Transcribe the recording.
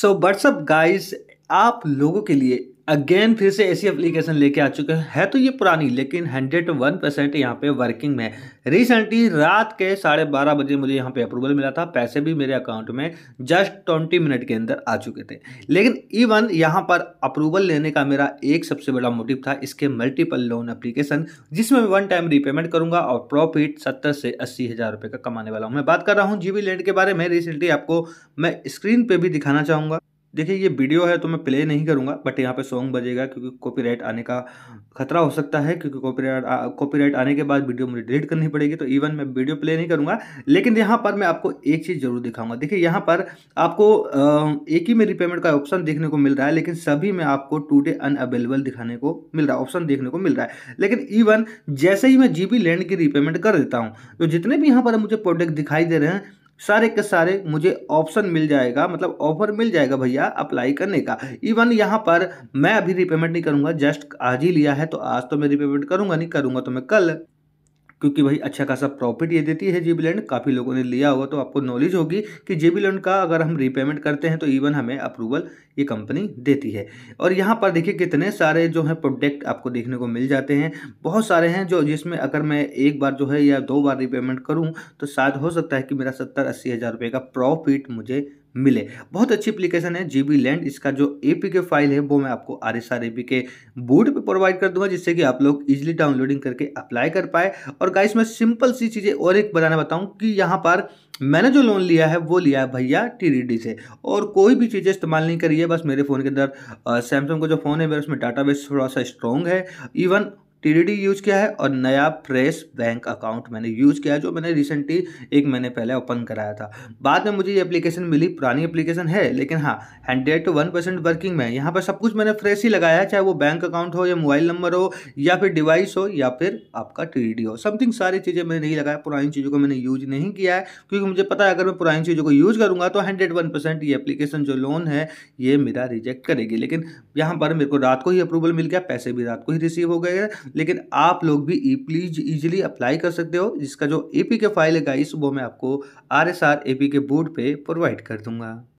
so what's up guys आप लोगों के लिए अगेन फिर से ऐसी एप्लीकेशन लेके आ चुके हैं है तो ये पुरानी लेकिन हंड्रेड वन परसेंट यहाँ पे वर्किंग में रिसेंटली रात के साढ़े बारह बजे मुझे यहाँ पे अप्रूवल मिला था पैसे भी मेरे अकाउंट में जस्ट ट्वेंटी मिनट के अंदर आ चुके थे लेकिन इवन यहाँ पर अप्रूवल लेने का मेरा एक सबसे बड़ा मोटिव था इसके मल्टीपल लोन अप्लीकेशन जिसमें वन टाइम रीपेमेंट करूँगा और प्रॉफिट सत्तर से अस्सी हज़ार रुपये का कमाने वाला हूँ मैं बात कर रहा हूँ जी लैंड के बारे में रिसेंटली आपको मैं स्क्रीन पर भी दिखाना चाहूँगा देखिए ये वीडियो है तो मैं प्ले नहीं करूँगा बट यहाँ पे सॉन्ग बजेगा क्योंकि कॉपीराइट आने का खतरा हो सकता है क्योंकि कॉपीराइट कॉपीराइट आने के बाद वीडियो मुझे डिलीट करनी पड़ेगी तो इवन मैं वीडियो प्ले नहीं करूँगा लेकिन यहाँ पर मैं आपको एक चीज़ ज़रूर दिखाऊंगा देखिए यहाँ पर आपको एक ही में रिपेमेंट का ऑप्शन देखने को मिल रहा है लेकिन सभी में आपको टू डे अनअवेलेबल दिखाने को मिल रहा है ऑप्शन देखने को मिल रहा है लेकिन इवन जैसे ही मैं जी लैंड की रिपेमेंट कर देता हूँ तो जितने भी यहाँ पर मुझे प्रोडक्ट दिखाई दे रहे हैं सारे के सारे मुझे ऑप्शन मिल जाएगा मतलब ऑफर मिल जाएगा भैया अप्लाई करने का इवन यहाँ पर मैं अभी रिपेमेंट नहीं करूँगा जस्ट आज ही लिया है तो आज तो मैं रिपेमेंट करूँगा नहीं करूँगा तो मैं कल क्योंकि भाई अच्छा खासा प्रॉफिट ये देती है जेबी लैंड काफ़ी लोगों ने लिया होगा तो आपको नॉलेज होगी कि जेबी लैंड का अगर हम रीपेमेंट करते हैं तो इवन हमें अप्रूवल ये कंपनी देती है और यहाँ पर देखिए कितने सारे जो है प्रोडक्ट आपको देखने को मिल जाते हैं बहुत सारे हैं जो जिसमें अगर मैं एक बार जो है या दो बार रीपेमेंट करूँ तो शायद हो सकता है कि मेरा सत्तर अस्सी हज़ार रुपये का प्रॉफिट मुझे मिले बहुत अच्छी एप्लीकेशन है जी बी लैंड इसका जो ए पी के फाइल है वो मैं आपको R S R A P के बोर्ड पर प्रोवाइड कर दूंगा जिससे कि आप लोग इजिली डाउनलोडिंग करके अप्लाई कर पाए और गाइस मैं सिंपल सी चीज़ें और एक बताना बताऊं कि यहाँ पर मैंने जो लोन लिया है वो लिया है भैया टी से और कोई भी चीज़ें इस्तेमाल नहीं करी है बस मेरे फ़ोन के अंदर सैमसंग का जो फ़ोन है मेरा उसमें डाटा बेस थोड़ा सा स्ट्रॉन्ग है इवन टीडीडी यूज किया है और नया फ्रेश बैंक अकाउंट मैंने यूज किया जो मैंने रिसेंटली एक महीने पहले ओपन कराया था बाद में मुझे ये एप्लीकेशन मिली पुरानी एप्लीकेशन है लेकिन हाँ hundred to one percent working में यहाँ पर सब कुछ मैंने फ्रेश ही लगाया है चाहे वो बैंक अकाउंट हो या मोबाइल नंबर हो या फिर डिवाइस हो या फिर आपका टी हो समथिंग सारी चीज़ें मैंने नहीं लगाया पुरानी चीज़ों को मैंने यूज नहीं किया है क्योंकि मुझे पता है अगर मैं पुरानी चीज़ों को यूज करूँगा तो हंड्रेड वन परसेंट ये एप्लीकेशन जो लोन है ये मेरा रिजेक्ट करेगी लेकिन यहाँ पर मेरे को रात को ही अप्रूवल मिल गया पैसे भी रात को ही रिसीव हो गए लेकिन आप लोग भी प्लीज ईजिली अप्लाई कर सकते हो जिसका जो ए के फाइल है गाइस वो मैं आपको आर एस आर ए के बोर्ड पर प्रोवाइड कर दूंगा